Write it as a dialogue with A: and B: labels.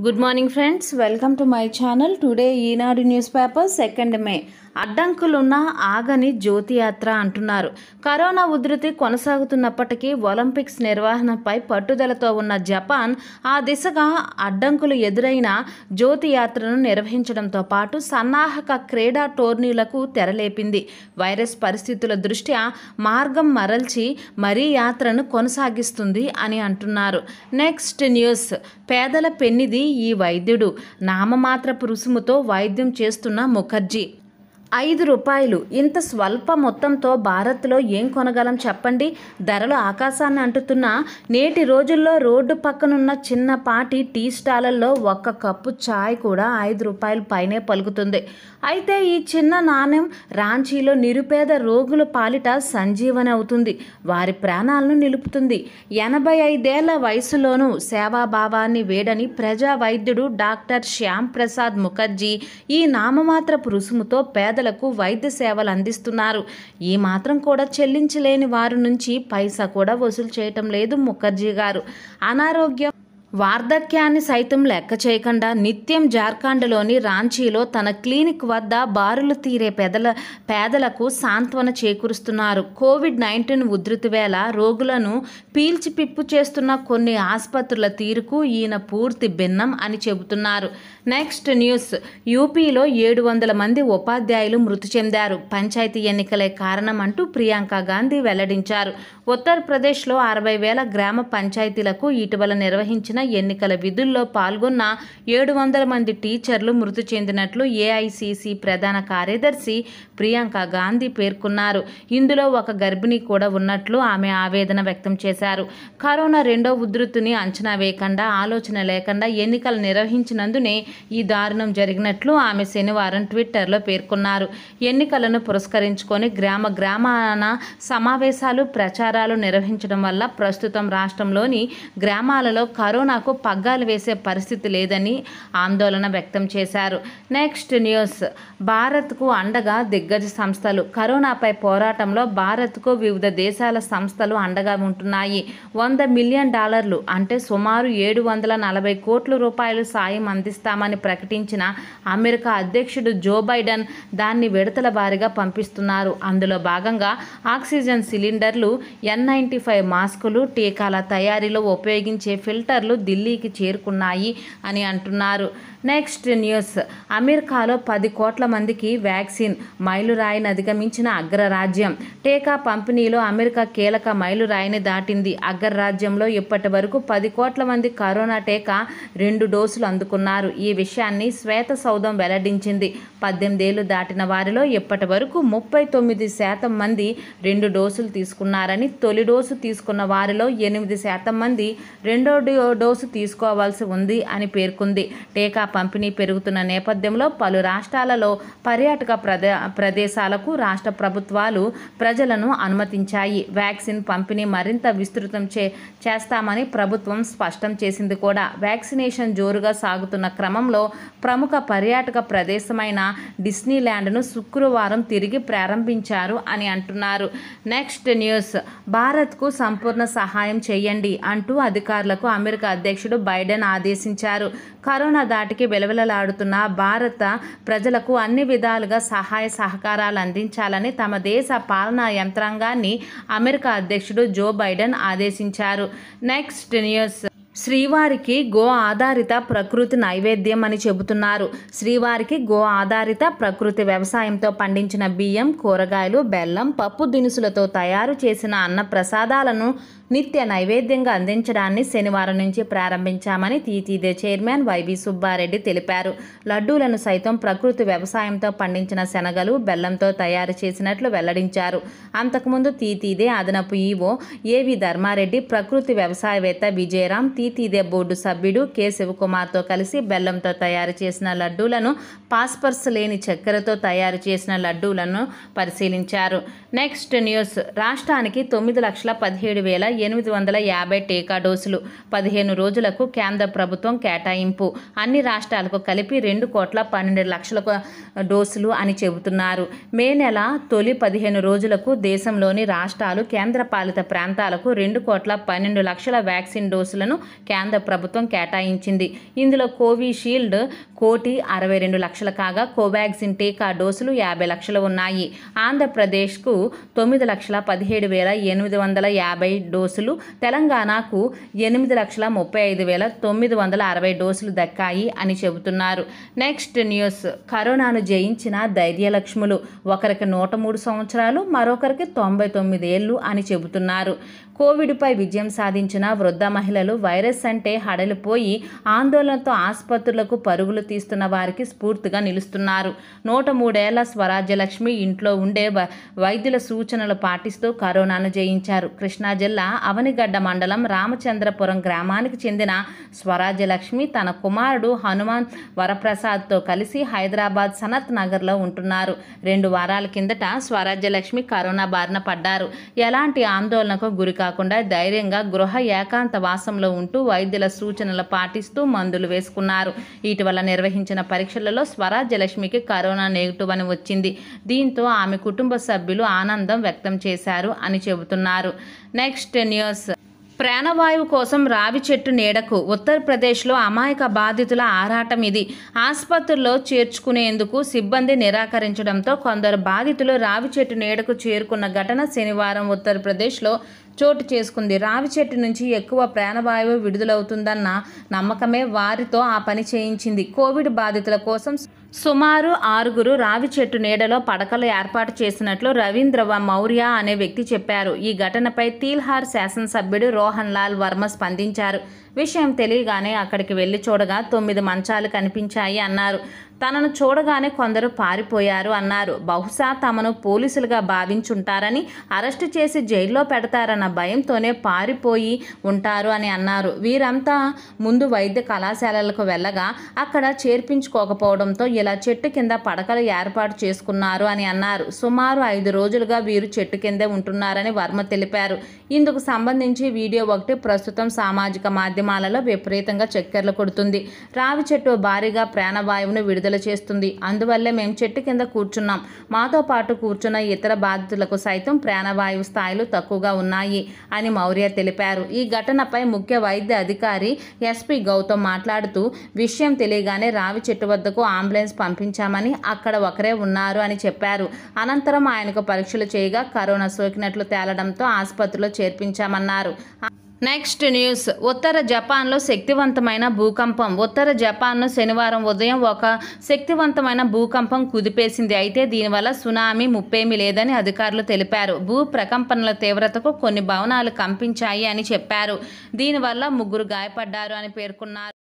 A: Good morning friends, welcome to my channel. Today our newspaper 2nd May. అడ్డంకులున్న ఆగని జ్యోతియాత్ర అంటున్నారు corona ఉధృతి కొనసాగుతున్నప్పటికీ Olympics నిర్వహణపై పట్టుదలతో ఉన్న జపాన్ ఆ దిశగా అడ్డంకులు ఎదురైన జ్యోతియాత్రను నిర్వహించడంతో పాటు సన్నాహక క్రీడా టోర్నీలకు తెరలేపింది వైరస్ పరిస్థితుల దృష్ట్యా మార్గం మరల్చి మరీ యాత్రను కొనసాగిస్తుంది అని అంటున్నారు నెక్స్ట్ న్యూస్ పేదల పెన్నిది ఈ వైద్యుడు నామమాత్రపు రుసుముతో వైద్యం చేస్తున్న ముఖర్జీ ఐదు రూపాయలు ఇంత స్వల్ప మొత్తంతో భారత్లో ఏం కొనగలం చెప్పండి ధరలు ఆకాశాన్ని అంటుతున్న నేటి రోజుల్లో రోడ్డు పక్కనున్న చిన్నపాటి టీ స్టాలల్లో ఒక్క కప్పు చాయ్ కూడా ఐదు రూపాయలు పైనే పలుకుతుంది అయితే ఈ చిన్న నాణ్యం రాంచీలో నిరుపేద రోగుల పాలిట సంజీవని అవుతుంది వారి ప్రాణాలను నిలుపుతుంది ఎనభై ఐదేళ్ల వయసులోనూ సేవాభావాన్ని వేడని ప్రజా వైద్యుడు డాక్టర్ శ్యామ్ ప్రసాద్ ముఖర్జీ ఈ నామమాత్రపు రుసుముతో పేద అనాథలకు వైద్య సేవలు అందిస్తున్నారు ఈ మాత్రం కూడా చెల్లించలేని వారి నుంచి పైసా కూడా వసూలు చేయటం లేదు ముఖర్జీ గారు అనారోగ్యం వార్ధక్యాన్ని సైతం లెక్క చేయకుండా నిత్యం జార్ఖండ్లోని రాంచీలో తన క్లినిక్ వద్ద బారులు తీరే పెదల పేదలకు సాంత్వన చేకూరుస్తున్నారు కోవిడ్ నైన్టీన్ ఉధృతి వేళ రోగులను పీల్చి పిప్పు చేస్తున్న కొన్ని ఆసుపత్రుల తీరుకు ఈయన పూర్తి భిన్నం అని చెబుతున్నారు నెక్స్ట్ న్యూస్ యూపీలో ఏడు వందల మంది ఉపాధ్యాయులు మృతి చెందారు పంచాయతీ ఎన్నికలే కారణం అంటూ ప్రియాంక గాంధీ వెల్లడించారు ఉత్తరప్రదేశ్లో అరవై వేల గ్రామ పంచాయతీలకు ఇటీవల నిర్వహించిన ఎన్నికల విధుల్లో పాల్గొన్న ఏడు వందల మంది టీచర్లు మృతి చెందినట్లు ఏఐసిసి ప్రధాన కార్యదర్శి ప్రియాంక గాంధీ పేర్కొన్నారు ఇందులో ఒక గర్భిణి కూడా ఉన్నట్లు ఆమె ఆవేదన వ్యక్తం చేశారు కరోనా రెండో ఉధృతిని అంచనా వేయకుండా ఆలోచన లేకుండా ఎన్నికలు నిర్వహించినందునే ఈ దారుణం జరిగినట్లు ఆమె శనివారం ట్విట్టర్లో పేర్కొన్నారు ఎన్నికలను పురస్కరించుకొని గ్రామ గ్రామాన సమావేశాలు ప్రచార పరిష్కారాలు నిర్వహించడం వల్ల ప్రస్తుతం రాష్ట్రంలోని గ్రామాలలో కరోనాకు పగ్గాలు వేసే పరిస్థితి లేదని ఆందోళన వ్యక్తం చేశారు నెక్స్ట్ న్యూస్ భారత్కు అండగా దిగ్గజ సంస్థలు కరోనాపై పోరాటంలో భారత్కు వివిధ దేశాల సంస్థలు అండగా ఉంటున్నాయి వంద మిలియన్ డాలర్లు అంటే సుమారు ఏడు వందల నలభై కోట్ల రూపాయలు సాయం అందిస్తామని ప్రకటించిన అమెరికా అధ్యక్షుడు జో బైడెన్ దాన్ని విడతల వారీగా పంపిస్తున్నారు అందులో భాగంగా ఆక్సిజన్ సిలిండర్లు ఎన్ నైంటీ ఫైవ్ మాస్కులు టీకాల తయారీలో ఉపయోగించే ఫిల్టర్లు ఢిల్లీకి చేరుకున్నాయి అని అంటున్నారు నెక్స్ట్ న్యూస్ అమెరికాలో పది కోట్ల మందికి వ్యాక్సిన్ మైలురాయిని అధిగమించిన అగ్రరాజ్యం టీకా పంపిణీలో అమెరికా కీలక మైలురాయిని దాటింది అగ్రరాజ్యంలో ఇప్పటి వరకు పది కోట్ల మంది కరోనా టీకా రెండు డోసులు అందుకున్నారు ఈ విషయాన్ని శ్వేత సౌధం వెల్లడించింది పద్దెనిమిదేళ్లు దాటిన వారిలో ఇప్పటి వరకు ముప్పై తొమ్మిది శాతం మంది రెండు డోసులు తీసుకున్నారని తొలి డోసు తీసుకున్న వారిలో ఎనిమిది శాతం మంది రెండో డోసు తీసుకోవాల్సి ఉంది అని పేర్కొంది టీకా పంపిణీ పెరుగుతున్న నేపథ్యంలో పలు రాష్ట్రాలలో పర్యాటక ప్రదేశాలకు రాష్ట్ర ప్రభుత్వాలు ప్రజలను అనుమతించాయి వ్యాక్సిన్ పంపిణీ మరింత విస్తృతం చే చేస్తామని ప్రభుత్వం స్పష్టం చేసింది కూడా వ్యాక్సినేషన్ జోరుగా సాగుతున్న క్రమంలో ప్రముఖ పర్యాటక ప్రదేశమైన డిస్నీ ల్యాండ్ను శుక్రవారం తిరిగి ప్రారంభించారు అని అంటున్నారు నెక్స్ట్ న్యూస్ భారత్కు సంపూర్ణ సహాయం చేయండి అంటూ అధికారులకు అమెరికా అధ్యక్షుడు బైడెన్ ఆదేశించారు కరోనా దాటికి వెలవెలలాడుతున్న భారత ప్రజలకు అన్ని విధాలుగా సహాయ సహకారాలు అందించాలని తమ దేశ పాలనా యంత్రాంగాన్ని అమెరికా అధ్యక్షుడు జో బైడెన్ ఆదేశించారు నెక్స్ట్ న్యూస్ శ్రీవారికి గో ఆధారిత ప్రకృతి నైవేద్యం అని చెబుతున్నారు శ్రీవారికి గో ఆధారిత ప్రకృతి వ్యవసాయంతో పండించిన బియ్యం కూరగాయలు బెల్లం పప్పు దినుసులతో తయారు చేసిన అన్న ప్రసాదాలను నిత్య నైవేద్యంగా అందించడాన్ని శనివారం నుంచి ప్రారంభించామని తీతీదే చైర్మన్ వైవి సుబ్బారెడ్డి తెలిపారు లడ్డూలను సైతం ప్రకృతి వ్యవసాయంతో పండించిన శనగలు బెల్లంతో తయారు చేసినట్లు వెల్లడించారు అంతకుముందు తీతీదే అదనపు ఈవో ఏవి ధర్మారెడ్డి ప్రకృతి వ్యవసాయవేత్త విజయరామ్ తీతీదే బోర్డు సభ్యుడు కె శివకుమార్తో కలిసి బెల్లంతో తయారు చేసిన లడ్డూలను పాస్పర్స్ లేని చక్కెరతో తయారు చేసిన లడ్డూలను పరిశీలించారు నెక్స్ట్ న్యూస్ రాష్ట్రానికి తొమ్మిది లక్షల పదిహేడు వేల ఎనిమిది వందల యాభై టీకా డోసులు పదిహేను రోజులకు కేంద్ర ప్రభుత్వం కేటాయింపు అన్ని రాష్ట్రాలకు కలిపి రెండు కోట్ల పన్నెండు లక్షల డోసులు అని చెబుతున్నారు మే నెల తొలి పదిహేను రోజులకు దేశంలోని రాష్ట్రాలు కేంద్రపాలిత ప్రాంతాలకు రెండు కోట్ల పన్నెండు లక్షల వ్యాక్సిన్ డోసులను కేంద్ర ప్రభుత్వం కేటాయించింది ఇందులో కోవిషీల్డ్ కోటి అరవై రెండు లక్షల కాగా కోవాక్సిన్ టీకా డోసులు యాభై లక్షలు ఉన్నాయి ఆంధ్రప్రదేశ్కు తొమ్మిది లక్షల పదిహేడు వేల ఎనిమిది వందల యాభై డో డోసులు తెలంగాణకు ఎనిమిది లక్షల ముప్పై ఐదు వేల తొమ్మిది వందల అరవై డోసులు దక్కాయి అని చెబుతున్నారు నెక్స్ట్ న్యూస్ కరోనాను జయించిన ధైర్యలక్ష్ములు ఒకరికి నూట మూడు సంవత్సరాలు మరొకరికి తొంభై తొమ్మిది ఏళ్ళు అని చెబుతున్నారు కోవిడ్పై విజయం సాధించిన వృద్ధ మహిళలు వైరస్ అంటే హడలిపోయి ఆందోళనతో ఆసుపత్రులకు పరుగులు తీస్తున్న వారికి స్ఫూర్తిగా నిలుస్తున్నారు నూట మూడేళ్ల స్వరాజ్యలక్ష్మి ఇంట్లో ఉండే వైద్యుల సూచనలు పాటిస్తూ కరోనాను జయించారు కృష్ణా జిల్లా అవనిగడ్డ మండలం రామచంద్రపురం గ్రామానికి చెందిన స్వరాజ్యలక్ష్మి తన కుమారుడు హనుమాన్ వరప్రసాద్తో కలిసి హైదరాబాద్ సనత్ నగర్లో ఉంటున్నారు రెండు వారాల కిందట స్వరాజ్యలక్ష్మి కరోనా బారిన పడ్డారు ఎలాంటి ఆందోళనకు గురికా కాకుండా ధైర్యంగా గృహ ఏకాంత వాసంలో ఉంటూ వైద్యుల సూచనలు పాటిస్తూ మందులు వేసుకున్నారు ఇటీవల నిర్వహించిన పరీక్షలలో స్వరాజ్య లక్ష్మికి కరోనా నెగిటివ్ అని వచ్చింది దీంతో ఆమె కుటుంబ సభ్యులు ఆనందం వ్యక్తం చేశారు అని చెబుతున్నారు నెక్స్ట్ న్యూస్ ప్రాణవాయువు కోసం రావి చెట్టు నీడకు ఉత్తరప్రదేశ్లో అమాయక బాధితుల ఆరాటం ఇది ఆసుపత్రుల్లో చేర్చుకునేందుకు సిబ్బంది నిరాకరించడంతో కొందరు బాధితులు రావి చెట్టు నీడకు చేరుకున్న ఘటన శనివారం ఉత్తరప్రదేశ్లో చోటు చేసుకుంది రావి చెట్టు నుంచి ఎక్కువ ప్రాణవాయువు విడుదలవుతుందన్న నమ్మకమే వారితో ఆ పని చేయించింది కోవిడ్ బాధితుల కోసం సుమారు ఆరుగురు రావి చెట్టు నీడలో పడకలు ఏర్పాటు చేసినట్లు రవీంద్ర మౌర్య అనే వ్యక్తి చెప్పారు ఈ ఘటనపై తీల్హార్ శాసనసభ్యుడు రోహన్ లాల్ వర్మ స్పందించారు విషయం తెలియగానే అక్కడికి వెళ్ళి చూడగా తొమ్మిది మంచాలు కనిపించాయి అన్నారు తనను చూడగానే కొందరు పారిపోయారు అన్నారు బహుశా తమను పోలీసులుగా భావించుంటారని అరెస్టు చేసి జైల్లో పెడతారన్న భయంతోనే పారిపోయి ఉంటారు అని అన్నారు వీరంతా ముందు వైద్య కళాశాలలకు వెళ్ళగా అక్కడ చేర్పించుకోకపోవడంతో ఇలా చెట్టు కింద పడకలు ఏర్పాటు చేసుకున్నారు అని అన్నారు సుమారు ఐదు రోజులుగా వీరు చెట్టు కిందే ఉంటున్నారని వర్మ తెలిపారు ఇందుకు సంబంధించి వీడియో ఒకటి ప్రస్తుతం సామాజిక మాధ్యమం మాధ్యమాలలో విపరీతంగా చక్కెరలు కొడుతుంది రావి చెట్టు భారీగా ప్రాణవాయువును విడుదల చేస్తుంది అందువల్లే మేము చెట్టు కింద కూర్చున్నాం మాతో పాటు కూర్చున్న ఇతర బాధితులకు సైతం ప్రాణవాయువు స్థాయిలు తక్కువగా ఉన్నాయి అని మౌర్య తెలిపారు ఈ ఘటనపై ముఖ్య వైద్య అధికారి ఎస్పి గౌతమ్ మాట్లాడుతూ విషయం తెలియగానే రావి చెట్టు వద్దకు అంబులెన్స్ పంపించామని అక్కడ ఒకరే ఉన్నారు అని చెప్పారు అనంతరం ఆయనకు పరీక్షలు చేయగా కరోనా సోకినట్లు తేలడంతో ఆసుపత్రిలో చేర్పించామన్నారు నెక్స్ట్ న్యూస్ ఉత్తర జపాన్లో శక్తివంతమైన భూకంపం ఉత్తర జపాన్ను శనివారం ఉదయం ఒక శక్తివంతమైన భూకంపం కుదిపేసింది అయితే దీనివల్ల సునామీ ముప్పేమీ లేదని అధికారులు తెలిపారు భూ ప్రకంపనల తీవ్రతకు కొన్ని భవనాలు కంపించాయి అని చెప్పారు దీనివల్ల ముగ్గురు గాయపడ్డారు అని పేర్కొన్నారు